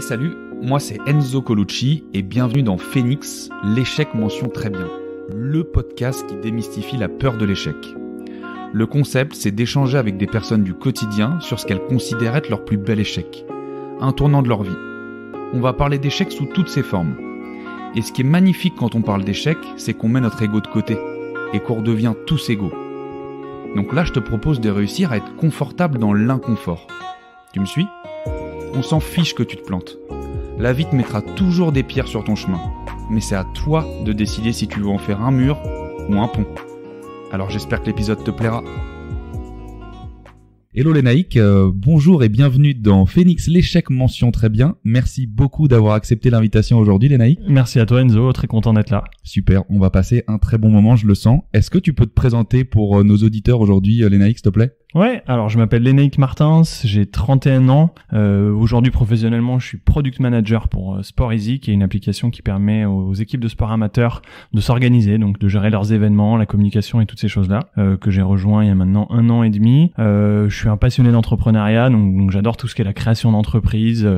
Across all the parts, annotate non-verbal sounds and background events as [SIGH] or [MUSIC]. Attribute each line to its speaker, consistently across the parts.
Speaker 1: salut, moi c'est Enzo Colucci et bienvenue dans Phoenix, l'échec mention très bien, le podcast qui démystifie la peur de l'échec. Le concept c'est d'échanger avec des personnes du quotidien sur ce qu'elles considèrent être leur plus bel échec, un tournant de leur vie. On va parler d'échecs sous toutes ses formes. Et ce qui est magnifique quand on parle d'échec, c'est qu'on met notre ego de côté et qu'on redevient tous égaux. Donc là, je te propose de réussir à être confortable dans l'inconfort. Tu me suis on s'en fiche que tu te plantes. La vie te mettra toujours des pierres sur ton chemin, mais c'est à toi de décider si tu veux en faire un mur ou un pont. Alors j'espère que l'épisode te plaira. Hello les euh, bonjour et bienvenue dans Phoenix l'échec mention très bien. Merci beaucoup d'avoir accepté l'invitation aujourd'hui les Merci à toi Enzo, très content d'être là. Super, on va passer un très bon moment, je le sens. Est-ce que tu peux te présenter pour euh, nos auditeurs aujourd'hui euh, les s'il te plaît Ouais, alors je m'appelle Lénaïque Martins,
Speaker 2: j'ai 31 ans. Euh, aujourd'hui professionnellement, je suis product manager pour euh, Sport Easy, qui est une application qui permet aux équipes de sport amateurs de s'organiser, donc de gérer leurs événements, la communication et toutes ces choses-là, euh, que j'ai rejoint il y a maintenant un an et demi. je suis un passionné d'entrepreneuriat, donc, donc j'adore tout ce qui est la création d'entreprise,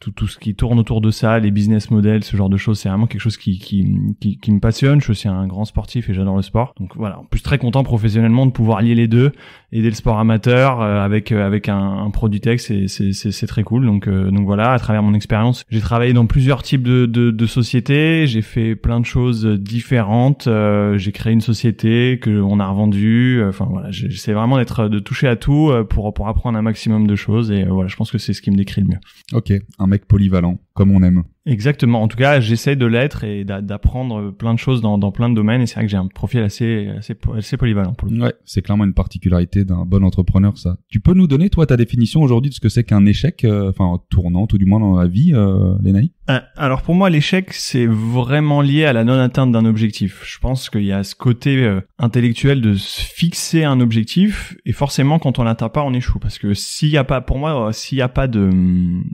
Speaker 2: tout, tout ce qui tourne autour de ça, les business models, ce genre de choses, c'est vraiment quelque chose qui, qui, qui, qui, me passionne. Je suis aussi un grand sportif et j'adore le sport. Donc voilà, en plus très content professionnellement de pouvoir lier les deux, aider le sport amateur euh, avec euh, avec un, un produit tech, c'est c'est très cool. Donc euh, donc voilà, à travers mon expérience, j'ai travaillé dans plusieurs types de de, de sociétés, j'ai fait plein de choses différentes. j'ai créé une société que on a revendue. Enfin voilà, j'essaie vraiment d'être de toucher à tout pour pour apprendre un maximum de
Speaker 1: choses et voilà, je pense que c'est ce qui me décrit le mieux. Ok, un mec polyvalent, comme on aime.
Speaker 2: Exactement. En tout cas, j'essaie de l'être et d'apprendre plein de choses dans, plein de domaines. Et c'est vrai que j'ai un profil assez,
Speaker 1: assez, polyvalent. Pour le ouais, c'est clairement une particularité d'un bon entrepreneur, ça. Tu peux nous donner, toi, ta définition aujourd'hui de ce que c'est qu'un échec, euh, enfin, tournant, tout du moins dans la vie, euh, Lénaï
Speaker 2: euh, Alors, pour moi, l'échec, c'est vraiment lié à la non-atteinte d'un objectif. Je pense qu'il y a ce côté intellectuel de se fixer un objectif. Et forcément, quand on l'atteint pas, on échoue. Parce que s'il n'y a pas, pour moi, s'il n'y a pas de,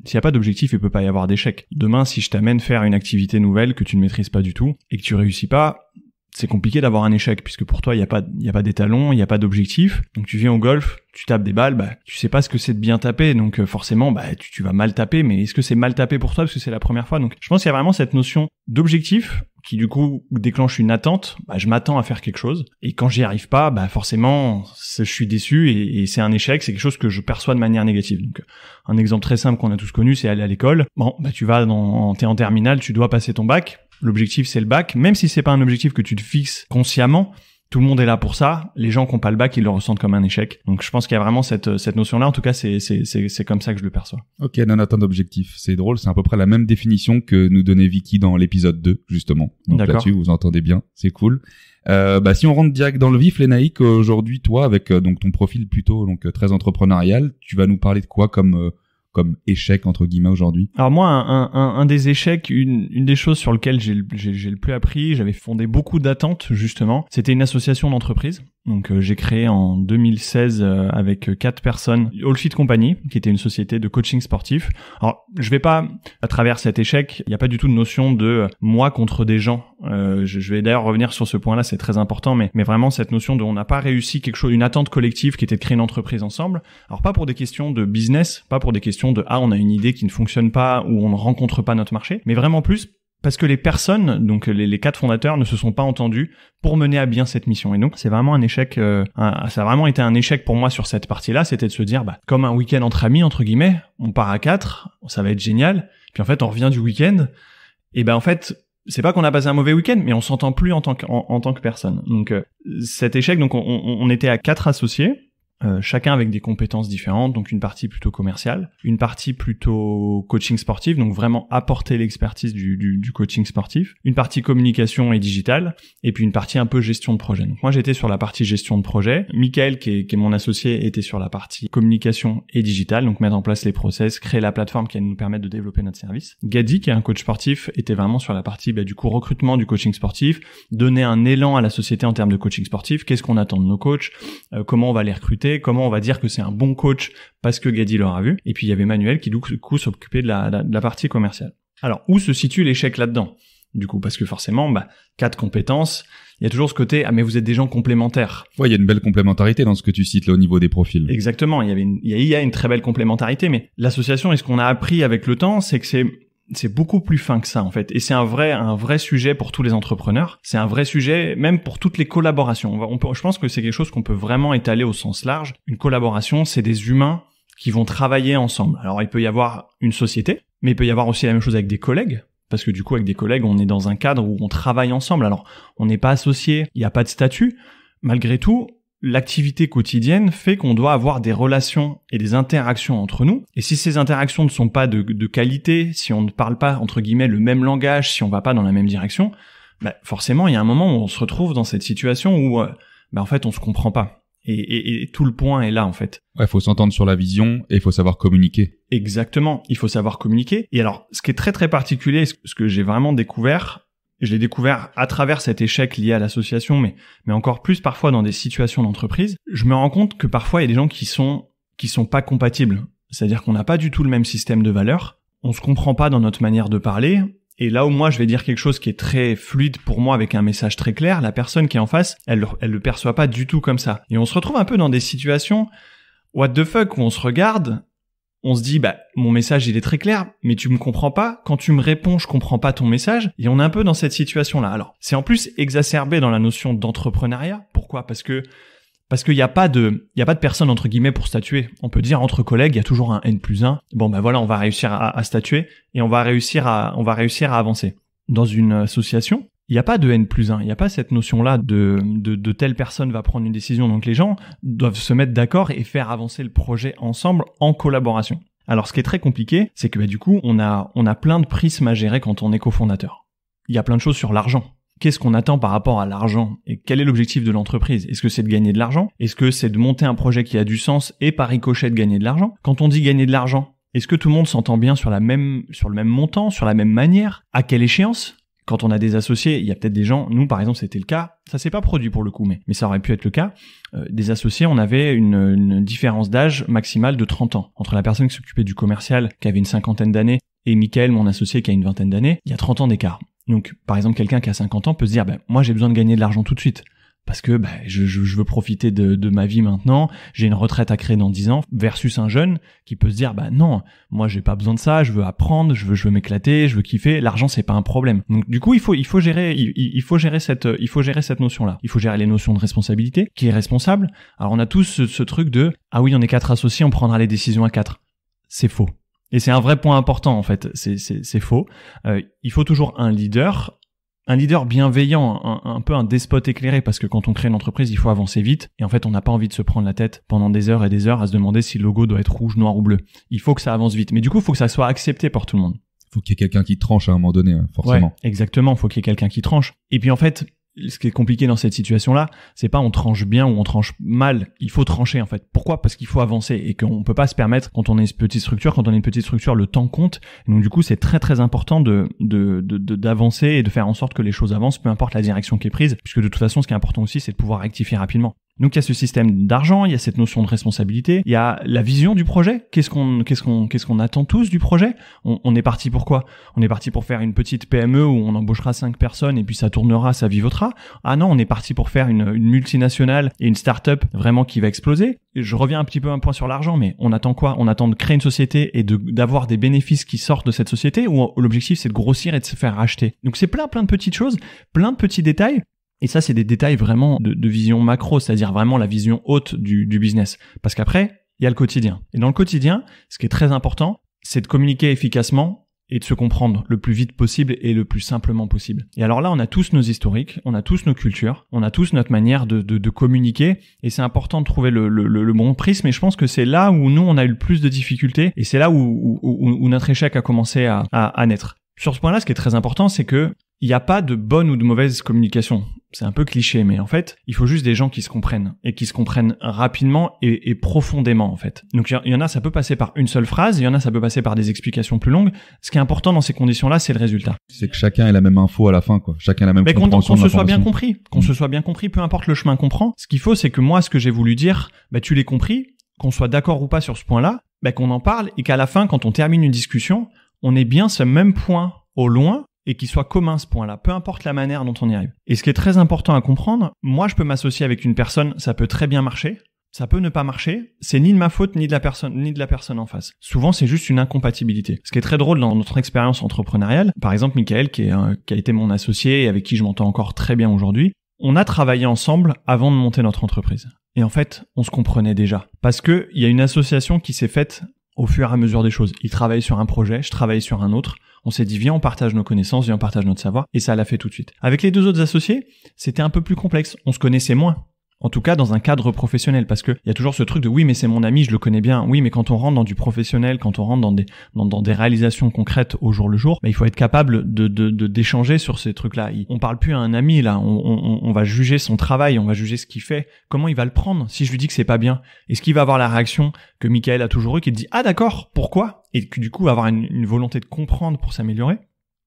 Speaker 2: s'il n'y a pas d'objectif, il peut pas y avoir d'échec. Demain, si si je t'amène faire une activité nouvelle que tu ne maîtrises pas du tout et que tu réussis pas, c'est compliqué d'avoir un échec puisque pour toi il n'y a pas a pas d'étalon, il n'y a pas d'objectif. Donc tu viens au golf, tu tapes des balles, tu bah, tu sais pas ce que c'est de bien taper, donc euh, forcément bah tu, vas mal taper. Mais est-ce que c'est mal taper pour toi parce que c'est la première fois Donc je pense qu'il y a vraiment cette notion d'objectif qui du coup déclenche une attente, bah, je m'attends à faire quelque chose. Et quand j'y arrive pas, bah, forcément, je suis déçu et, c'est un échec, c'est quelque chose que je perçois de manière négative. Donc, un exemple très simple qu'on a tous connu, c'est aller à l'école. Bon, bah, tu vas dans, t'es en terminale, tu dois passer ton bac. L'objectif, c'est le bac. Même si c'est pas un objectif que tu te fixes consciemment, tout le monde est là pour ça. Les gens qui n'ont pas le bac, ils le ressentent comme un échec. Donc je pense qu'il y a vraiment cette, euh, cette notion-là. En tout cas, c'est, c'est, comme ça que je le perçois.
Speaker 1: Ok, non atteint d'objectifs. C'est drôle, c'est à peu près la même définition que nous donnait Vicky dans l'épisode 2, justement. Donc là-dessus, vous entendez bien, c'est cool. Euh, bah, si on rentre direct dans le vif, Lénaïque, aujourd'hui, toi, avec euh, donc ton profil plutôt donc euh, très entrepreneurial, tu vas nous parler de quoi comme comme échec entre guillemets aujourd'hui
Speaker 2: Alors moi, un, des échecs, une, des choses sur lesquelles j'ai le plus appris, j'avais fondé beaucoup d'attentes justement, c'était une association d'entreprise Donc euh, j'ai créé en 2016 euh, avec quatre personnes All Fit Company, qui était une société de coaching sportif. Alors je vais pas, à travers cet échec, il n'y a pas du tout de notion de euh, moi contre des gens. Je, vais d'ailleurs revenir sur ce point-là, c'est très important, mais, mais vraiment cette notion de on n'a pas réussi quelque chose, une attente collective qui était de créer une entreprise ensemble. Alors pas pour des questions de business, pas pour des questions de ah on a une idée qui ne fonctionne pas ou on ne rencontre pas notre marché, mais vraiment plus parce que les personnes, donc les, quatre fondateurs, ne se sont pas entendus pour mener à bien cette mission. Et donc, c'est vraiment un échec. Euh, ça a vraiment été un échec pour moi sur cette partie-là. C'était de se dire, bah, comme un week-end entre amis entre guillemets, on part à quatre, ça va être génial. Puis en fait, on revient du week-end. Et ben en fait, c'est pas qu'on a passé un mauvais week-end, mais on s'entend plus en tant que en, tant que personne. Donc euh, cet échec, donc on, était à quatre associés. Euh, chacun avec des compétences différentes, donc une partie plutôt commerciale, une partie plutôt coaching sportif, donc vraiment apporter l'expertise du, du, du, coaching sportif, une partie communication et digitale, et puis une partie un peu gestion de projet. moi j'étais sur la partie gestion de projet, Michael qui est, qui est, mon associé était sur la partie communication et digitale, donc mettre en place les process, créer la plateforme qui allait nous permettre de développer notre service. Gadi qui est un coach sportif était vraiment sur la partie bah, du coup recrutement du coaching sportif, donner un élan à la société en termes de coaching sportif, qu'est-ce qu'on attend de nos coachs, euh, comment on va les recruter comment on va dire que c'est un bon coach parce que Gadi l'aura vu. Et puis il y avait Manuel qui du coup s'occupait de la, partie commerciale. Alors où se situe l'échec là-dedans du coup, parce que forcément, bah, quatre compétences, il y a toujours ce côté, ah mais vous êtes des gens
Speaker 1: complémentaires. Oui, il y a une belle complémentarité dans ce que tu cites là au niveau des profils.
Speaker 2: Exactement, il y, avait il y a une très belle complémentarité, mais l'association est ce qu'on a appris avec le temps, c'est que c'est c'est beaucoup plus fin que ça en fait et c'est un vrai un vrai sujet pour tous les entrepreneurs c'est un vrai sujet même pour toutes les collaborations je pense que c'est quelque chose qu'on peut vraiment étaler au sens large une collaboration c'est des humains qui vont travailler ensemble alors il peut y avoir une société mais il peut y avoir aussi la même chose avec des collègues parce que du coup avec des collègues on est dans un cadre où on travaille ensemble alors on n'est pas associé il n'y a pas de statut malgré tout l'activité quotidienne fait qu'on doit avoir des relations et des interactions entre nous. Et si ces interactions ne sont pas de, qualité, si on ne parle pas entre guillemets le même langage, si on va pas dans la même direction, bah, forcément il y a un moment où on se retrouve dans cette situation où euh, bah, en fait on se comprend pas. Et, tout le point est là en fait.
Speaker 1: Il faut s'entendre sur la vision et il faut savoir communiquer.
Speaker 2: Exactement, il faut savoir communiquer. Et alors, ce qui est très très particulier, ce que j'ai vraiment découvert, je l'ai découvert à travers cet échec lié à l'association, mais, mais encore plus parfois dans des situations d'entreprise, je me rends compte que parfois il y a des gens qui sont, qui sont pas compatibles. C'est-à-dire qu'on n'a pas du tout le même système de valeurs, on se comprend pas dans notre manière de parler, et là où moi je vais dire quelque chose qui est très fluide pour moi avec un message très clair, la personne qui est en face, elle, elle le perçoit pas du tout comme ça. Et on se retrouve un peu dans des situations, what the fuck, où on se regarde, on se dit bah mon message il est très clair mais tu me comprends pas quand tu me réponds je comprends pas ton message et on est un peu dans cette situation là alors c'est en plus exacerbé dans la notion d'entrepreneuriat pourquoi parce que parce qu'il n'y a pas de, il y a pas de personne entre guillemets pour statuer. On peut dire entre collègues, il y a toujours un N plus 1. Bon ben voilà, on va réussir à, à statuer et on va réussir à, on va réussir à avancer. Dans une association, il n'y a pas de N plus 1, il n'y a pas cette notion-là de, de, telle personne va prendre une décision. Donc les gens doivent se mettre d'accord et faire avancer le projet ensemble en collaboration. Alors ce qui est très compliqué, c'est que bah, du coup, on a, on a plein de prismes à gérer quand on est cofondateur. Il y a plein de choses sur l'argent. Qu'est-ce qu'on attend par rapport à l'argent et quel est l'objectif de l'entreprise Est-ce que c'est de gagner de l'argent Est-ce que c'est de monter un projet qui a du sens et par ricochet de gagner de l'argent Quand on dit gagner de l'argent, est-ce que tout le monde s'entend bien sur, la même, sur le même montant, sur la même manière À quelle échéance quand on a des associés, il y a peut-être des gens, nous par exemple c'était le cas, ça s'est pas produit pour le coup, mais, ça aurait pu être le cas, euh, des associés, on avait une, différence d'âge maximale de 30 ans entre la personne qui s'occupait du commercial, qui avait une cinquantaine d'années, et Michael, mon associé, qui a une vingtaine d'années, il y a 30 ans d'écart. Donc par exemple quelqu'un qui a 50 ans peut se dire, ben, moi j'ai besoin de gagner de l'argent tout de suite parce que bah, je, je, je, veux profiter de, de ma vie maintenant, j'ai une retraite à créer dans 10 ans, versus un jeune qui peut se dire bah non, moi j'ai pas besoin de ça, je veux apprendre, je veux je veux m'éclater, je veux kiffer, l'argent c'est pas un problème. Donc du coup il faut il faut gérer il, faut gérer cette il faut gérer cette notion là, il faut gérer les notions de responsabilité, qui est responsable. Alors on a tous ce, truc de ah oui on est quatre associés, on prendra les décisions à quatre. C'est faux. Et c'est un vrai point important en fait, c'est faux. Euh, il faut toujours un leader un leader bienveillant, un, peu un despote éclairé, parce que quand on crée une entreprise, il faut avancer vite, et en fait, on n'a pas envie de se prendre la tête pendant des heures et des heures à se demander si le logo doit être rouge, noir ou bleu. Il faut que ça avance vite, mais du coup, il faut que ça soit accepté par tout le monde.
Speaker 1: Faut qu'il y ait quelqu'un qui tranche à un moment donné, hein, forcément. Ouais,
Speaker 2: exactement, faut qu'il y ait quelqu'un qui tranche. Et puis en fait, ce qui est compliqué dans cette situation-là, c'est pas on tranche bien ou on tranche mal. Il faut trancher en fait. Pourquoi Parce qu'il faut avancer et qu'on peut pas se permettre quand on est une petite structure, quand on est une petite structure, le temps compte. donc du coup, c'est très très important de d'avancer et de faire en sorte que les choses avancent, peu importe la direction qui est prise, puisque de toute façon, ce qui est important aussi, c'est de pouvoir rectifier rapidement. Donc il y a ce système d'argent, il y a cette notion de responsabilité, il y a la vision du projet. Qu'est-ce qu'on attend tous du projet on, est parti pour quoi On est parti pour faire une petite PME où on embauchera cinq personnes et puis ça tournera, ça vivotera. Ah non, on est parti pour faire une, multinationale et une start-up vraiment qui va exploser. Je reviens un petit peu un point sur l'argent, mais on attend quoi On attend de créer une société et d'avoir des bénéfices qui sortent de cette société ou l'objectif c'est de grossir et de se faire racheter. Donc c'est plein plein de petites choses, plein de petits détails et ça, c'est des détails vraiment de, vision macro, c'est-à-dire vraiment la vision haute du, du business. Parce qu'après, il y a le quotidien. Et dans le quotidien, ce qui est très important, c'est de communiquer efficacement et de se comprendre le plus vite possible et le plus simplement possible. Et alors là, on a tous nos historiques, on a tous nos cultures, on a tous notre manière de, communiquer, et c'est important de trouver le, bon prisme, et je pense que c'est là où nous, on a eu le plus de difficultés, et c'est là où, notre échec a commencé à, à naître. Sur ce point-là, ce qui est très important, c'est que il n'y a pas de bonne ou de mauvaise communication. C'est un peu cliché, mais en fait, il faut juste des gens qui se comprennent et qui se comprennent rapidement et, profondément, en fait. Donc, il y en a, ça peut passer par une seule phrase, il y en a, ça peut passer par des explications plus longues. Ce qui est important dans ces conditions-là, c'est le résultat.
Speaker 1: C'est que chacun ait la même info à la fin, quoi. Chacun a la même mais qu'on, se soit bien compris, qu'on se mmh.
Speaker 2: soit bien compris, peu importe le chemin qu'on prend. Ce qu'il faut, c'est que moi, ce que j'ai voulu dire, bah, tu l'as compris, qu'on soit d'accord ou pas sur ce point-là, bah, qu'on en parle et qu'à la fin, quand on termine une discussion, on est bien ce même point au loin et qu'il soit commun ce point-là, peu importe la manière dont on y arrive. Et ce qui est très important à comprendre, moi je peux m'associer avec une personne, ça peut très bien marcher, ça peut ne pas marcher, c'est ni de ma faute ni de la personne ni de la personne en face. Souvent c'est juste une incompatibilité. Ce qui est très drôle dans notre expérience entrepreneuriale, par exemple Michael qui, euh, qui a été mon associé et avec qui je m'entends encore très bien aujourd'hui, on a travaillé ensemble avant de monter notre entreprise. Et en fait, on se comprenait déjà. Parce que il y a une association qui s'est faite au fur et à mesure des choses. Il travaille sur un projet, je travaille sur un autre. On s'est dit, viens, on partage nos connaissances, viens, on partage notre savoir. Et ça l'a fait tout de suite. Avec les deux autres associés, c'était un peu plus complexe. On se connaissait moins. En tout cas, dans un cadre professionnel, parce que y a toujours ce truc de oui, mais c'est mon ami, je le connais bien. Oui, mais quand on rentre dans du professionnel, quand on rentre dans des dans, des réalisations concrètes au jour le jour, mais bah, il faut être capable de d'échanger sur ces trucs-là. On parle plus à un ami là, on, va juger son travail, on va juger ce qu'il fait, comment il va le prendre. Si je lui dis que c'est pas bien, est-ce qu'il va avoir la réaction que Michael a toujours eu, qui dit ah d'accord, pourquoi, et que du coup avoir une volonté de comprendre pour s'améliorer.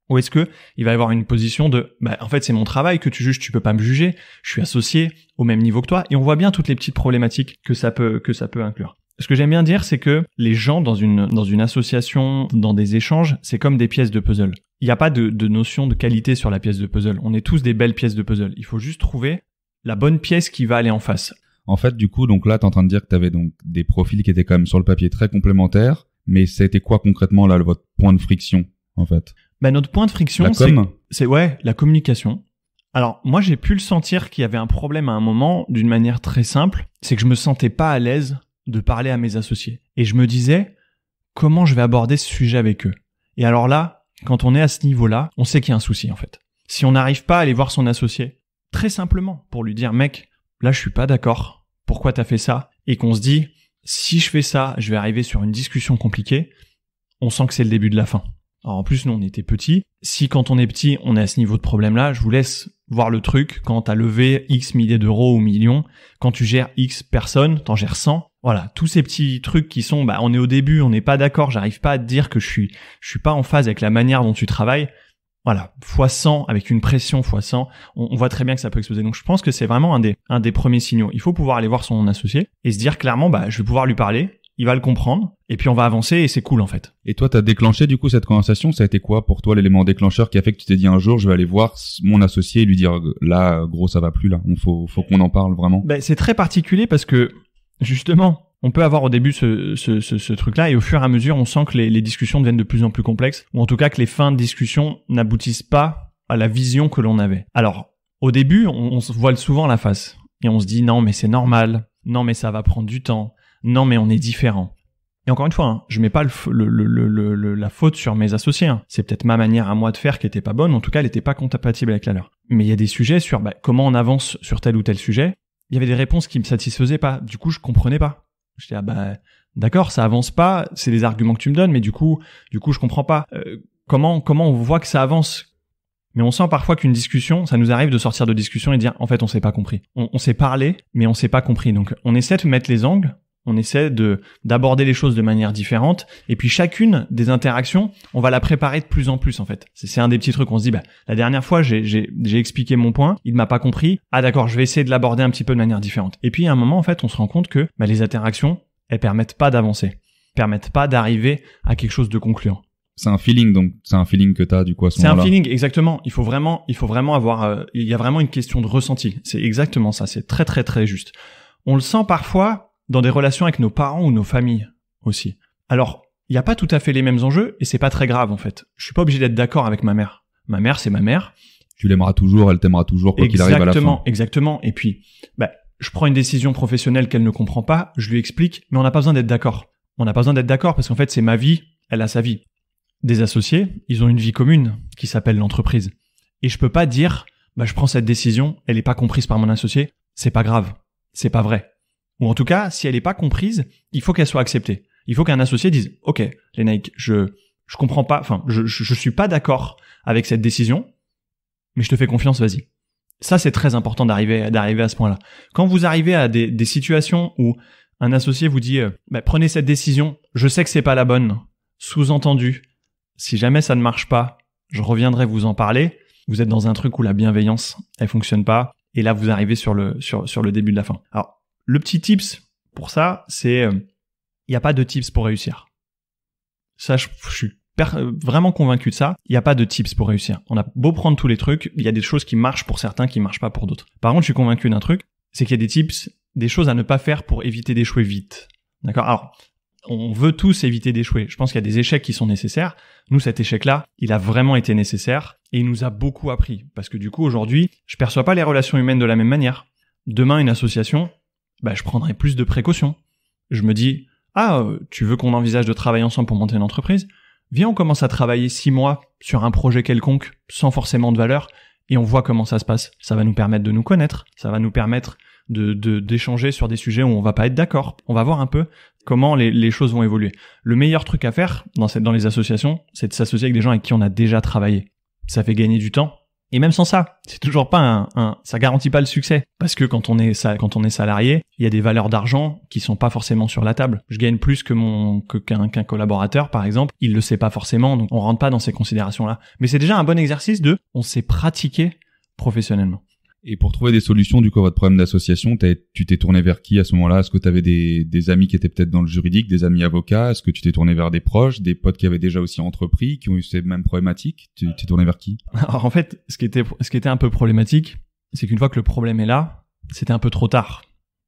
Speaker 2: Ou est-ce que il va y avoir une position de bah, en fait c'est mon travail que tu juges, tu peux pas me juger, je suis associé au même niveau que toi et on voit bien toutes les petites problématiques que ça peut que ça peut inclure. Ce que j'aime bien dire c'est que les gens dans une dans une association, dans des échanges, c'est comme des pièces de puzzle. Il n'y a pas de, notion de qualité sur la pièce de puzzle. On est tous des belles pièces de puzzle. Il faut juste trouver la bonne pièce qui va aller
Speaker 1: en face. En fait, du coup, donc là, t'es en train de dire que t'avais donc des profils qui étaient quand même sur le papier très complémentaires, mais c'était quoi concrètement là votre point de friction en fait
Speaker 2: bah, notre point de friction, c'est ouais, la communication. Alors moi j'ai pu le sentir qu'il y avait un problème à un moment d'une manière très simple, c'est que je me sentais pas à l'aise de parler à mes associés et je me disais comment je vais aborder ce sujet avec eux. Et alors là, quand on est à ce niveau-là, on sait qu'il y a un souci en fait. Si on n'arrive pas à aller voir son associé, très simplement pour lui dire mec, là je suis pas d'accord, pourquoi t'as fait ça et qu'on se dit si je fais ça, je vais arriver sur une discussion compliquée, on sent que c'est le début de la fin en plus, nous, on était petits. Si quand on est petit, on est à ce niveau de problème-là, je vous laisse voir le truc quand tu as levé X milliers d'euros ou millions, quand tu gères X personnes, t'en gères 100. Voilà, tous ces petits trucs qui sont, bah, on est au début, on n'est pas d'accord, j'arrive pas à te dire que je suis, je suis pas en phase avec la manière dont tu travailles. Voilà, fois 100, avec une pression fois 100, on, on voit très bien que ça peut exploser. Donc je pense que c'est vraiment un des, un des premiers signaux. Il faut pouvoir aller voir son associé et se dire clairement, bah, je vais pouvoir lui parler, il va le comprendre, et puis on va avancer, et c'est cool en fait.
Speaker 1: Et toi, tu as déclenché du coup cette conversation, ça a été quoi pour toi l'élément déclencheur qui a fait que tu t'es dit un jour, je vais aller voir mon associé et lui dire, euh, là, gros, ça va plus, là, Il faut, qu'on en parle vraiment
Speaker 2: ben, C'est très particulier parce que, justement, on peut avoir au début ce, truc-là et au fur et à mesure, on sent que les, discussions deviennent de plus en plus complexes, ou en tout cas que les fins de discussion n'aboutissent pas à la vision que l'on avait. Alors, au début, on, on se voile souvent la face et on se dit non mais c'est normal, non mais ça va prendre du temps, non mais on est différent. Et encore une fois, hein, je mets pas le, la faute sur mes associés. Hein. C'est peut-être ma manière à moi de faire qui était pas bonne. En tout cas, elle n'était pas compatible avec la leur. Mais il y a des sujets sur bah, comment on avance sur tel ou tel sujet. Il y avait des réponses qui me satisfaisaient pas. Du coup, je comprenais pas. Je disais « d'accord, ça avance pas. C'est les arguments que tu me donnes, mais du coup, du coup, je comprends pas. Euh, comment comment on voit que ça avance mais on sent parfois qu'une discussion, ça nous arrive de sortir de discussion et dire en fait on s'est pas compris. On, on s'est parlé, mais on s'est pas compris. Donc on essaie de mettre les angles on essaie de d'aborder les choses de manière différente et puis chacune des interactions on va la préparer de plus en plus en fait c'est un des petits trucs qu'on se dit bah la dernière fois j'ai expliqué mon point il m'a pas compris ah d'accord je vais essayer de l'aborder un petit peu de manière différente et puis à un moment en fait on se rend compte que bah, les interactions elles permettent pas d'avancer permettent pas d'arriver à quelque chose de concluant
Speaker 1: c'est un feeling donc c'est un feeling que tu as du quoi à ce C'est un feeling
Speaker 2: exactement, il faut vraiment il faut vraiment avoir euh, il y a vraiment une question de ressenti. C'est exactement ça, c'est très très très juste. On le sent parfois dans des relations avec nos parents ou nos familles aussi. Alors, il n'y a pas tout à fait les mêmes enjeux et c'est pas très grave en fait. Je suis pas obligé d'être d'accord avec ma mère. Ma mère, c'est
Speaker 1: ma mère. Tu l'aimeras toujours, elle t'aimera toujours quoi qu'il arrive à la fin. Exactement,
Speaker 2: exactement. Et puis, bah, je prends une décision professionnelle qu'elle ne comprend pas, je lui explique, mais on n'a pas besoin d'être d'accord. On n'a pas besoin d'être d'accord parce qu'en fait, c'est ma vie, elle a sa vie. Des associés, ils ont une vie commune qui s'appelle l'entreprise. Et je peux pas dire, bah, je prends cette décision, elle n'est pas comprise par mon associé, c'est pas grave, c'est pas vrai. Ou en tout cas, si elle n'est pas comprise, il faut qu'elle soit acceptée. Il faut qu'un associé dise, OK, les Nike, je, je comprends pas, enfin, je, je, suis pas d'accord avec cette décision, mais je te fais confiance, vas-y. Ça, c'est très important d'arriver, d'arriver à ce point-là. Quand vous arrivez à des, des situations où un associé vous dit, euh, bah, prenez cette décision, je sais que c'est pas la bonne, sous-entendu, si jamais ça ne marche pas, je reviendrai vous en parler. Vous êtes dans un truc où la bienveillance, elle fonctionne pas. Et là, vous arrivez sur le, sur, sur le début de la fin. Alors, le petit tips pour ça, c'est euh, il n'y a pas de tips pour réussir. Ça, je, suis vraiment convaincu de ça. Il n'y a pas de tips pour réussir. On a beau prendre tous les trucs, il y a des choses qui marchent pour certains, qui ne marchent pas pour d'autres. Par contre, je suis convaincu d'un truc, c'est qu'il y a des tips, des choses à ne pas faire pour éviter d'échouer vite. D'accord Alors, on veut tous éviter d'échouer. Je pense qu'il y a des échecs qui sont nécessaires. Nous, cet échec-là, il a vraiment été nécessaire et il nous a beaucoup appris. Parce que du coup, aujourd'hui, je perçois pas les relations humaines de la même manière. Demain, une association, bah, je prendrai plus de précautions. Je me dis, ah, euh, tu veux qu'on envisage de travailler ensemble pour monter une entreprise Viens, on commence à travailler six mois sur un projet quelconque, sans forcément de valeur, et on voit comment ça se passe. Ça va nous permettre de nous connaître, ça va nous permettre de d'échanger sur des sujets où on va pas être d'accord. On va voir un peu comment les, choses vont évoluer. Le meilleur truc à faire dans, dans les associations, c'est de s'associer avec des gens avec qui on a déjà travaillé. Ça fait gagner du temps, et même sans ça, c'est toujours pas un, ça garantit pas le succès parce que quand on est quand on est salarié, il y a des valeurs d'argent qui sont pas forcément sur la table. Je gagne plus que mon qu'un collaborateur par exemple, il le sait pas forcément, donc on rentre pas dans ces considérations là. Mais c'est déjà un bon exercice de on sait pratiqué professionnellement.
Speaker 1: Et pour trouver des solutions, du coup, à votre problème d'association, tu t'es tourné vers qui à ce moment-là Est-ce que tu avais des, amis qui étaient peut-être dans le juridique, des amis avocats Est-ce que tu t'es tourné vers des proches, des potes qui avaient déjà aussi entrepris, qui ont eu ces mêmes problématiques Tu t'es tourné vers qui Alors
Speaker 2: en fait, ce qui était, ce qui était un peu problématique, c'est qu'une fois que le problème est là, c'était un peu trop tard.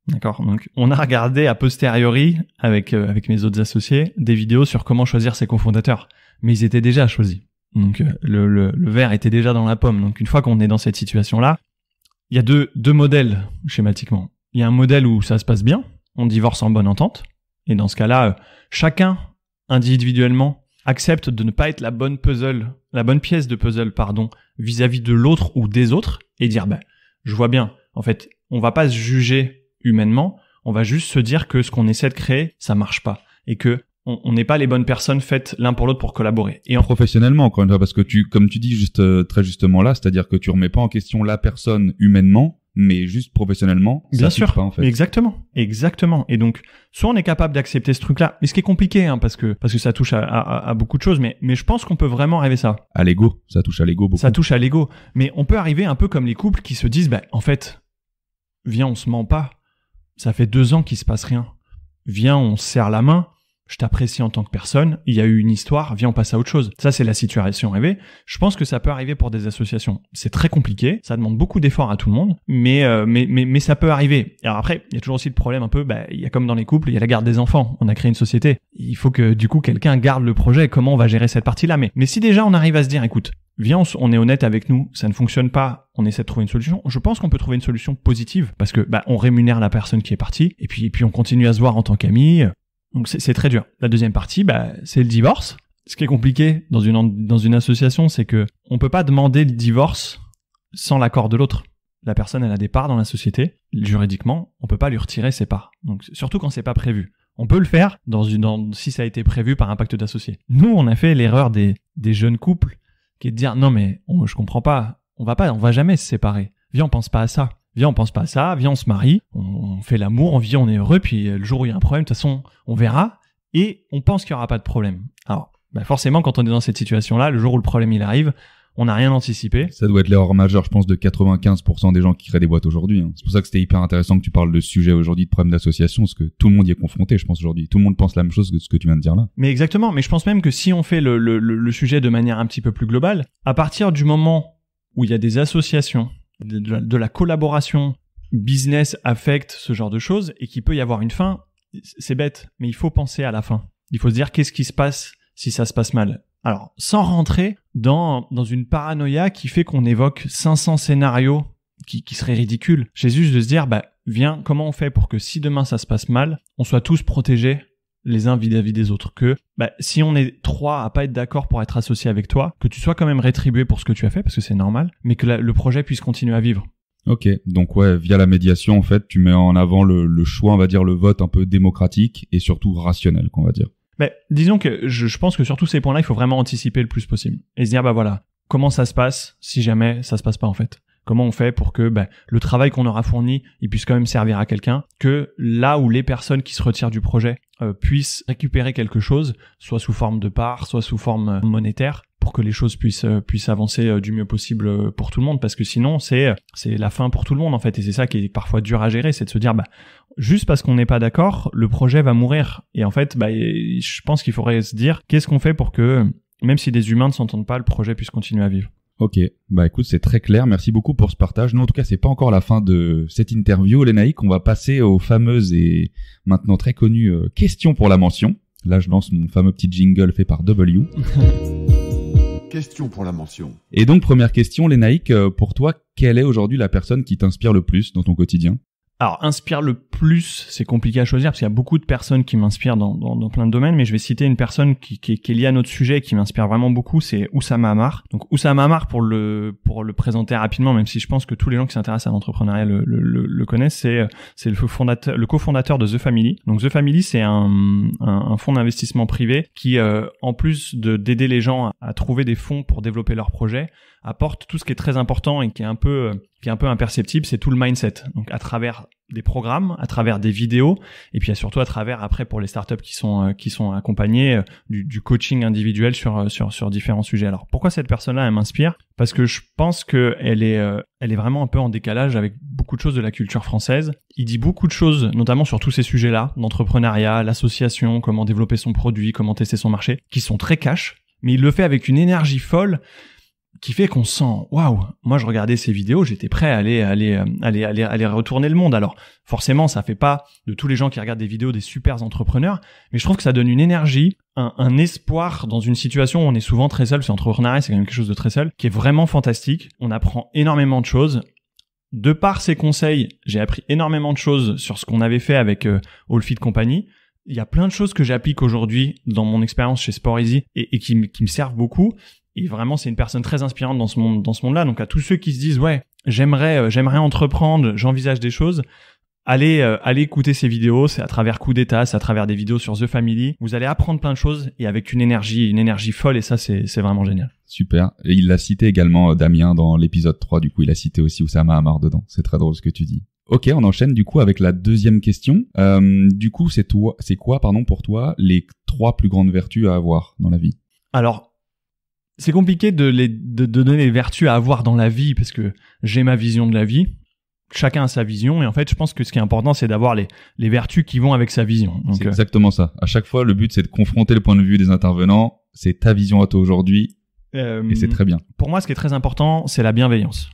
Speaker 2: D'accord. Donc, on a regardé a posteriori avec euh, avec mes autres associés des vidéos sur comment choisir ses cofondateurs, mais ils étaient déjà choisis. Donc euh, le, le verre était déjà dans la pomme. Donc une fois qu'on est dans cette situation-là, il y a deux, deux modèles schématiquement. Il y a un modèle où ça se passe bien, on divorce en bonne entente, et dans ce cas-là, euh, chacun individuellement accepte de ne pas être la bonne puzzle, la bonne pièce de puzzle, pardon, vis-à-vis de l'autre ou des autres, et dire ben, je vois bien. En fait, on va pas se juger humainement, on va juste se dire que ce qu'on essaie de créer, ça marche pas, et que on n'est pas les bonnes personnes faites l'un pour l'autre pour collaborer.
Speaker 1: Et professionnellement encore une fois parce que tu comme tu dis juste euh, très justement là, c'est-à-dire que tu remets pas en question la personne humainement, mais juste professionnellement. Bien ça sûr, pas, en fait.
Speaker 2: exactement, exactement. Et donc, soit on est capable d'accepter ce truc-là, mais ce qui est compliqué, hein, parce que parce que ça touche à, beaucoup de choses, mais mais je pense qu'on peut vraiment rêver ça.
Speaker 1: À l'ego, ça touche à l'ego beaucoup. Ça touche à
Speaker 2: l'ego, mais on peut arriver un peu comme les couples qui se disent, ben en fait, viens, on se ment pas. Ça fait deux ans qu'il se passe rien. Viens, on serre la main je t'apprécie en tant que personne, il y a eu une histoire, viens on passe à autre chose. Ça c'est la situation rêvée. Je pense que ça peut arriver pour des associations. C'est très compliqué, ça demande beaucoup d'efforts à tout le monde, mais, euh, mais, mais, mais, ça peut arriver. Alors après, il y a toujours aussi le problème un peu, bah, il y a comme dans les couples, il y a la garde des enfants, on a créé une société. Il faut que du coup quelqu'un garde le projet, comment on va gérer cette partie-là. Mais, mais si déjà on arrive à se dire, écoute, viens, on, est honnête avec nous, ça ne fonctionne pas, on essaie de trouver une solution. Je pense qu'on peut trouver une solution positive parce que bah, on rémunère la personne qui est partie et puis et puis on continue à se voir en tant qu'amis. Donc c'est très dur. La deuxième partie, bah, c'est le divorce. Ce qui est compliqué dans une, dans une association, c'est que on peut pas demander le divorce sans l'accord de l'autre. La personne, elle a des parts dans la société. Juridiquement, on peut pas lui retirer ses parts. Donc surtout quand c'est pas prévu. On peut le faire dans une, dans, si ça a été prévu par un pacte d'associés. Nous, on a fait l'erreur des, des jeunes couples qui est dire non mais je comprends pas, on va pas, on va jamais se séparer. Viens, on pense pas à ça. Viens, on pense pas à ça. Viens, on se marie. On, fait l'amour. On vit, on est heureux. Puis euh, le jour où il y a un problème, de toute façon, on verra. Et on pense qu'il n'y aura pas de problème. Alors, bah, forcément, quand on est dans cette situation-là, le jour où le problème il arrive, on n'a rien anticipé.
Speaker 1: Ça doit être l'erreur majeure, je pense, de 95% des gens qui créent des boîtes aujourd'hui. Hein. C'est pour ça que c'était hyper intéressant que tu parles de ce sujet aujourd'hui, de problème d'association, parce que tout le monde y est confronté, je pense, aujourd'hui. Tout le monde pense la même chose que ce que tu viens de dire là.
Speaker 2: Mais exactement, mais je pense même que si on fait le, le sujet de manière un petit peu plus globale, à partir du moment où il y a des associations de, la collaboration business affecte ce genre de choses et qu'il peut y avoir une fin, c'est bête, mais il faut penser à la fin. Il faut se dire qu'est-ce qui se passe si ça se passe mal. Alors, sans rentrer dans, dans une paranoïa qui fait qu'on évoque 500 scénarios qui, qui seraient ridicules, j'ai juste de se dire, bah, viens, comment on fait pour que si demain ça se passe mal, on soit tous protégés les uns vis-à-vis des autres que bah, si on est trois à pas être d'accord pour être associé avec toi, que tu sois quand même rétribué pour ce que tu as fait parce que c'est normal, mais que le projet puisse continuer à vivre.
Speaker 1: Ok, donc ouais, via la médiation en fait, tu mets en avant le, choix, on va dire le vote un peu démocratique et surtout rationnel, qu'on va dire.
Speaker 2: Mais bah, disons que je, pense que sur tous ces points-là, il faut vraiment anticiper le plus possible et se dire bah voilà, comment ça se passe si jamais ça se passe pas en fait. Comment on fait pour que ben, le travail qu'on aura fourni, il puisse quand même servir à quelqu'un, que là où les personnes qui se retirent du projet euh, puissent récupérer quelque chose, soit sous forme de part, soit sous forme euh, monétaire, pour que les choses puissent euh, puissent avancer du mieux possible pour tout le monde parce que sinon c'est c'est la fin pour tout le monde en fait et c'est ça qui est parfois dur à gérer c'est de se dire bah juste parce qu'on n'est pas d'accord le projet va mourir et en fait bah, je pense qu'il faudrait
Speaker 1: se dire qu'est-ce qu'on fait pour que même si des humains ne s'entendent pas le projet puisse continuer à vivre Ok, bah écoute, c'est très clair. Merci beaucoup pour ce partage. Non, en tout cas, c'est pas encore la fin de cette interview. Lénaïque, on va passer aux fameuses et maintenant très connues euh, questions pour la mention. Là, je lance mon fameux petit jingle fait par W. [LAUGHS] question pour la mention. Et donc, première question, Lénaïque, euh, pour toi, quelle est aujourd'hui la personne qui t'inspire le plus dans ton quotidien
Speaker 2: alors, inspire le plus, c'est compliqué à choisir parce qu'il y a beaucoup de personnes qui m'inspirent dans, plein de domaines, mais je vais citer une personne qui, est liée à notre sujet et qui m'inspire vraiment beaucoup, c'est Oussama Amar. Donc, Oussama Amar, pour le, pour le présenter rapidement, même si je pense que tous les gens qui s'intéressent à l'entrepreneuriat le, connaissent, c'est, c'est le, fondateur, le cofondateur de The Family. Donc, The Family, c'est un, un, fonds d'investissement privé qui, euh, en plus de, d'aider les gens à, à trouver des fonds pour développer leurs projets, apporte tout ce qui est très important et qui est un peu euh, qui est un peu imperceptible, c'est tout le mindset. Donc à travers des programmes, à travers des vidéos, et puis surtout à travers après pour les startups qui sont euh, qui sont accompagnées euh, du, coaching individuel sur euh, sur sur différents sujets. Alors pourquoi cette personne-là elle m'inspire Parce que je pense que elle est elle est vraiment un peu en décalage avec beaucoup de choses de la culture française. Il dit beaucoup de choses, notamment sur tous ces sujets-là, l'entrepreneuriat, l'association, comment développer son produit, comment tester son marché, qui sont très cash, mais il le fait avec une énergie folle qui fait qu'on sent waouh moi je regardais ces vidéos j'étais prêt à aller aller euh, aller aller retourner le monde alors forcément ça fait pas de tous les gens qui regardent des vidéos des super entrepreneurs mais je trouve que ça donne une énergie un, espoir dans une situation où on est souvent très seul c'est entrepreneuriat c'est quand même quelque chose de très seul qui est vraiment fantastique on apprend énormément de choses de par ces conseils j'ai appris énormément de choses sur ce qu'on avait fait avec euh, All Company il y a plein de choses que j'applique aujourd'hui dans mon expérience chez Sport et, qui, qui me servent beaucoup et vraiment c'est une personne très inspirante dans ce monde dans ce monde-là. Donc à tous ceux qui se disent ouais, j'aimerais euh, j'aimerais entreprendre, j'envisage des choses, euh, allez écouter ces vidéos, c'est à travers coup d'état, c'est à travers des vidéos sur The Family, vous allez apprendre plein de choses et avec une énergie une énergie folle et ça c'est vraiment génial.
Speaker 1: Super. Et il l'a cité également euh, Damien dans l'épisode 3 du coup, il a cité aussi Oussama Hamar dedans. C'est très drôle ce que tu dis. Ok, on enchaîne du coup avec la deuxième question. du coup, c'est c'est quoi, pardon, pour toi, les trois plus grandes vertus à avoir dans la vie
Speaker 2: Alors, c'est compliqué de, les, donner les vertus à avoir dans la vie parce que j'ai ma vision de la vie. Chacun a sa vision et en fait, je pense que ce qui est important, c'est d'avoir les, vertus qui vont avec sa vision. C'est euh,
Speaker 1: exactement ça. À chaque fois, le but, c'est de confronter le point de vue des intervenants. C'est ta vision à toi aujourd'hui et c'est euh, très bien.
Speaker 2: Pour moi, ce qui est très important, c'est la bienveillance.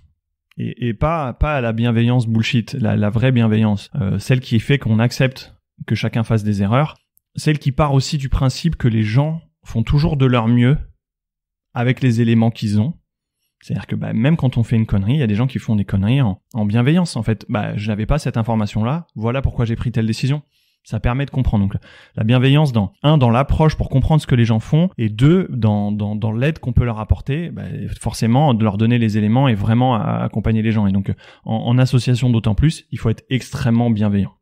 Speaker 2: Et, pas pas la bienveillance bullshit, la, vraie bienveillance, euh, celle qui fait qu'on accepte que chacun fasse des erreurs, celle qui part aussi du principe que les gens font toujours de leur mieux avec les éléments qu'ils ont. C'est-à-dire que bah, même quand on fait une connerie, il y a des gens qui font des conneries en, bienveillance. En fait, bah, je n'avais pas cette information-là. Voilà pourquoi j'ai pris telle décision. Ça permet de comprendre. Donc, la bienveillance dans, un, dans l'approche pour comprendre ce que les gens font, et deux, dans, l'aide qu'on peut leur apporter, bah, forcément, de leur donner les éléments et vraiment accompagner les gens. Et donc, en, association d'autant plus, il faut être extrêmement bienveillant.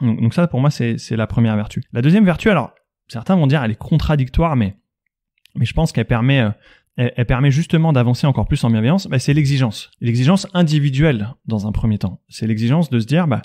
Speaker 2: Donc, donc ça, pour moi, c'est la première vertu. La deuxième vertu, alors, certains vont dire, elle est contradictoire, mais mais je pense qu'elle permet, euh, elle, permet justement d'avancer encore plus en bienveillance, bah, c'est l'exigence. L'exigence individuelle dans un premier temps. C'est l'exigence de se dire, bah,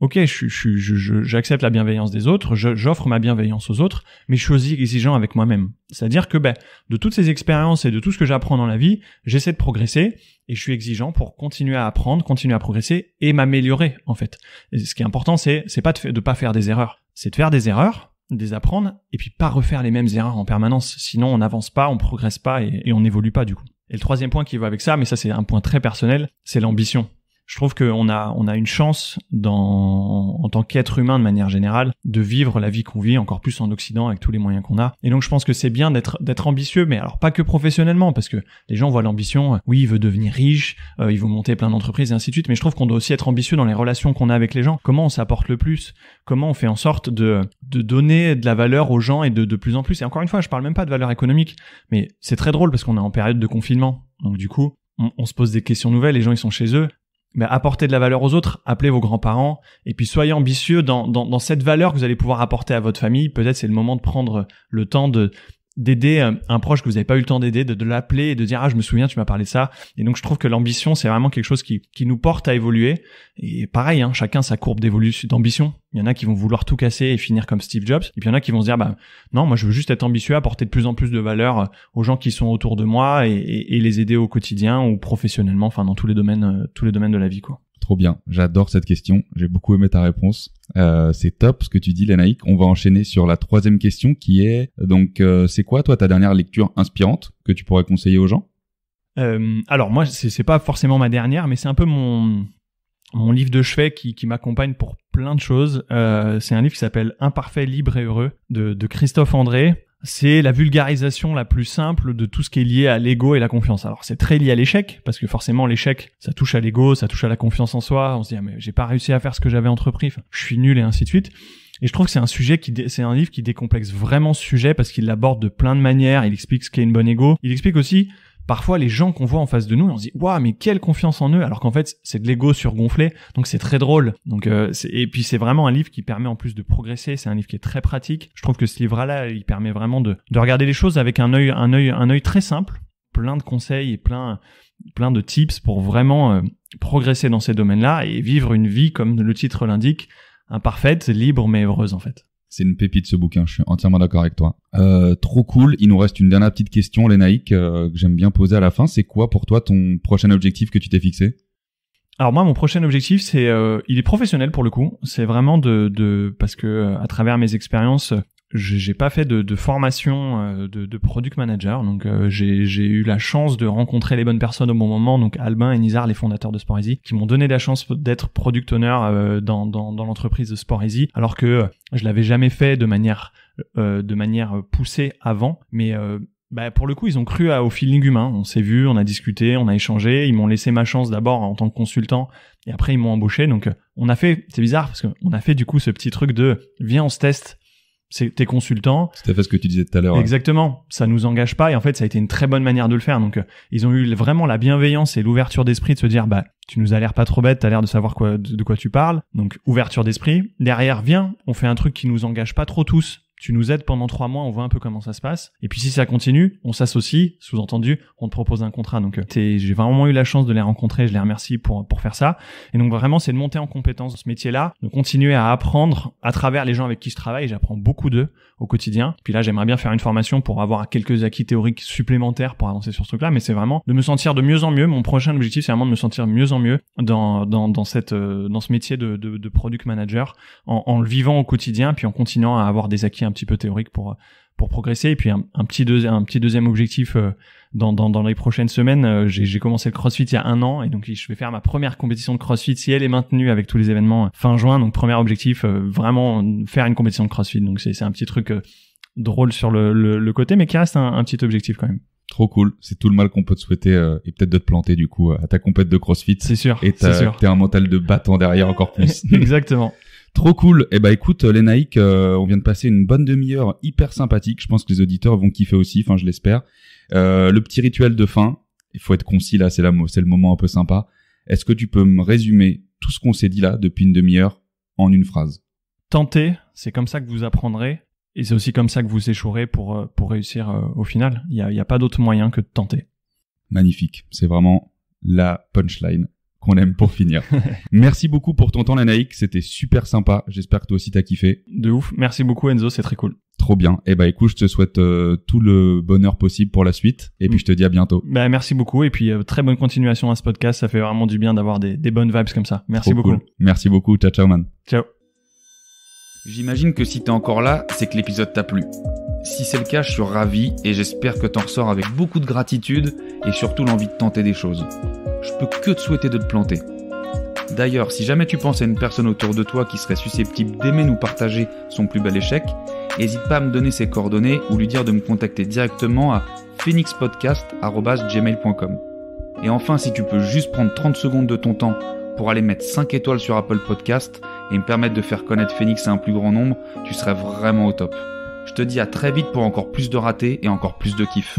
Speaker 2: ok, j'accepte je, la bienveillance des autres, j'offre ma bienveillance aux autres, mais je suis aussi exigeant avec moi-même. C'est-à-dire que ben, de toutes ces expériences et de tout ce que j'apprends dans la vie, j'essaie de progresser et je suis exigeant pour continuer à apprendre, continuer à progresser et m'améliorer en fait. Et ce qui est important, c'est pas de pas faire des erreurs, c'est de faire des erreurs, désapprendre apprendre et puis pas refaire les mêmes erreurs en permanence. Sinon, on n'avance pas, on progresse pas et, et on n'évolue pas du coup. Et le troisième point qui va avec ça, mais ça c'est un point très personnel, c'est l'ambition je trouve qu'on a, on a une chance dans, en tant qu'être humain de manière générale de vivre la vie qu'on vit, encore plus en Occident avec tous les moyens qu'on a. Et donc je pense que c'est bien d'être, d'être ambitieux, mais alors pas que professionnellement, parce que les gens voient l'ambition, euh, oui, il veut devenir riche, euh, il veut monter plein d'entreprises et ainsi de suite, mais je trouve qu'on doit aussi être ambitieux dans les relations qu'on a avec les gens. Comment on s'apporte le plus? Comment on fait en sorte de, de donner de la valeur aux gens et de, de plus en plus? Et encore une fois, je parle même pas de valeur économique, mais c'est très drôle parce qu'on est en période de confinement. Donc du coup, on, se pose des questions nouvelles, les gens ils sont chez eux, mais apportez de la valeur aux autres, appelez vos grands-parents, et puis soyez ambitieux dans, dans, cette valeur que vous allez pouvoir apporter à votre famille. Peut-être c'est le moment de prendre le temps de, d'aider euh, un proche que vous n'avez pas eu le temps d'aider, de, l'appeler et de dire ah je me souviens tu m'as parlé de ça et donc je trouve que l'ambition c'est vraiment quelque chose qui, qui nous porte à évoluer et pareil hein, chacun sa courbe d'évolution d'ambition il y en a qui vont vouloir tout casser et finir comme Steve Jobs et puis il y en a qui vont se dire bah non moi je veux juste être ambitieux apporter de plus en plus de valeur euh, aux gens qui sont autour de moi et, et les aider au quotidien ou professionnellement enfin dans tous les domaines euh, tous les domaines de la vie quoi
Speaker 1: trop bien. J'adore cette question. J'ai beaucoup aimé ta réponse. Euh, c'est top ce que tu dis, Lénaïque. On va enchaîner sur la troisième question qui est donc euh, c'est quoi toi ta dernière lecture inspirante que tu pourrais conseiller aux gens
Speaker 2: euh, Alors moi c'est pas forcément ma dernière, mais c'est un peu mon mon livre de chevet qui, m'accompagne pour plein de choses. c'est un livre qui s'appelle Imparfait, libre et heureux de Christophe André c'est la vulgarisation la plus simple de tout ce qui est lié à l'ego et la confiance. Alors c'est très lié à l'échec, parce que forcément l'échec, ça touche à l'ego, ça touche à la confiance en soi, on se dit ah, mais j'ai pas réussi à faire ce que j'avais entrepris, je suis nul et ainsi de suite. Et je trouve que c'est un sujet qui, c'est un livre qui décomplexe vraiment ce sujet parce qu'il l'aborde de plein de manières. Il explique ce qu'est une bonne ego. Il explique aussi parfois les gens qu'on voit en face de nous, on se dit waouh mais quelle confiance en eux, alors qu'en fait c'est de l'ego surgonflé, donc c'est très drôle. Donc euh, et puis c'est vraiment un livre qui permet en plus de progresser, c'est un livre qui est très pratique. Je trouve que ce livre-là, il permet vraiment de, de regarder les choses avec un œil un œil un œil très simple, plein de conseils et plein plein de tips pour vraiment euh, progresser dans ces domaines-là et vivre une vie comme le titre l'indique,
Speaker 1: imparfaite, libre mais heureuse en fait. C'est une pépite ce bouquin, je suis entièrement d'accord avec toi. Euh, trop cool, il nous reste une dernière petite question, Lénaïque, euh, que j'aime bien poser à la fin. C'est quoi pour toi ton prochain objectif que tu t'es fixé
Speaker 2: alors moi, mon prochain objectif, c'est, euh, il est professionnel pour le coup. C'est vraiment de, de, parce que à travers mes expériences, j'ai pas fait de, de formation euh, de, de, product manager, donc euh, j'ai eu la chance de rencontrer les bonnes personnes au bon moment, donc Albin et Nizar, les fondateurs de SportEasy, qui m'ont donné la chance d'être product owner euh, dans, dans, dans l'entreprise de SportEasy, alors que je l'avais jamais fait de manière de manière poussée avant, mais bah pour le coup, ils ont cru à, au feeling humain. On s'est vu, on a discuté, on a échangé. Ils m'ont laissé ma chance d'abord en tant que consultant, et après ils m'ont embauché. Donc on a fait, c'est bizarre parce qu'on a fait du coup ce petit truc de viens on se teste c'est tes consultants.
Speaker 1: c'était à ce que tu disais tout à l'heure.
Speaker 2: Exactement. Ça nous engage pas et en fait ça a été une très bonne manière de le faire. Donc euh, ils ont eu vraiment la bienveillance et l'ouverture d'esprit de se dire bah tu nous as l'air pas trop bête, t'as l'air de savoir quoi de, de quoi tu parles. Donc ouverture d'esprit. Derrière viens, on fait un truc qui nous engage pas trop tous tu nous aides pendant trois mois, on voit un peu comment ça se passe. Et puis si ça continue, on s'associe, sous-entendu, on te propose un contrat. Donc euh, j'ai vraiment eu la chance de les rencontrer, je les remercie pour pour faire ça. Et donc vraiment, c'est de monter en compétence dans ce métier-là, de continuer à apprendre à travers les gens avec qui je travaille. J'apprends beaucoup d'eux au quotidien. Puis là, j'aimerais bien faire une formation pour avoir quelques acquis théoriques supplémentaires pour avancer sur ce truc-là, mais c'est vraiment de me sentir de mieux en mieux. Mon prochain objectif, c'est vraiment de me sentir mieux en mieux dans, dans, cette, euh, dans ce métier de, de, product manager, en, en, le vivant au quotidien, puis en continuant à avoir des acquis un petit peu théoriques pour pour progresser. Et puis un, petit, un petit deuxième objectif euh, dans, dans, les prochaines semaines. Euh, j'ai commencé le CrossFit il y a un an et donc je vais faire ma première compétition de CrossFit si elle est maintenue avec tous les événements euh, fin juin. Donc premier objectif, vraiment faire une compétition de CrossFit. Donc c'est un petit truc drôle sur le, côté, mais qui reste un, petit objectif quand même.
Speaker 1: Trop cool, c'est tout le mal qu'on peut te souhaiter et peut-être de te planter du coup à ta compète de CrossFit. C'est sûr. Et t'es un mental de battant derrière encore plus. [LAUGHS] Exactement. Trop cool. Eh ben écoute, euh, les euh, on vient de passer une bonne demi-heure hyper sympathique. Je pense que les auditeurs vont kiffer aussi. Enfin, je l'espère. Euh, le petit rituel de fin. Il faut être concis là. C'est c'est le moment un peu sympa. Est-ce que tu peux me résumer tout ce qu'on s'est dit là depuis une demi-heure en une phrase
Speaker 2: Tenter, C'est comme ça que vous apprendrez. Et c'est aussi comme ça que vous échouerez pour, pour réussir au final. Il n'y a pas d'autre moyen que de tenter.
Speaker 1: Magnifique. C'est vraiment la punchline qu'on aime pour finir. [LAUGHS] merci beaucoup pour ton temps, Lanaïk. C'était super sympa. J'espère que toi aussi t'as kiffé. De ouf. Merci beaucoup, Enzo. C'est très cool. Trop bien. Et eh bah ben, écoute, je te souhaite euh, tout le bonheur possible pour la suite. Et puis mm. je te dis à bientôt.
Speaker 2: Ben merci beaucoup. Et puis euh, très bonne continuation à ce podcast. Ça fait vraiment du bien d'avoir des, bonnes vibes comme ça. Merci beaucoup.
Speaker 1: Merci beaucoup. Ciao, ciao, man. Ciao. J'imagine que si t'es encore là, c'est que l'épisode t'a plu. Si c'est le cas, je suis ravi et j'espère que t'en ressors avec beaucoup de gratitude et surtout l'envie de tenter des choses. Je peux que te souhaiter de te planter. D'ailleurs, si jamais tu penses à une personne autour de toi qui serait susceptible d'aimer nous partager son plus bel échec, n'hésite pas à me donner ses coordonnées ou lui dire de me contacter directement à phoenixpodcast.gmail.com. Et enfin, si tu peux juste prendre 30 secondes de ton temps pour aller mettre 5 étoiles sur Apple Podcast, et me permettre de faire connaître Phoenix à un plus grand nombre, tu serais vraiment au top. Je te dis à très vite pour encore plus de ratés et encore plus de kiff.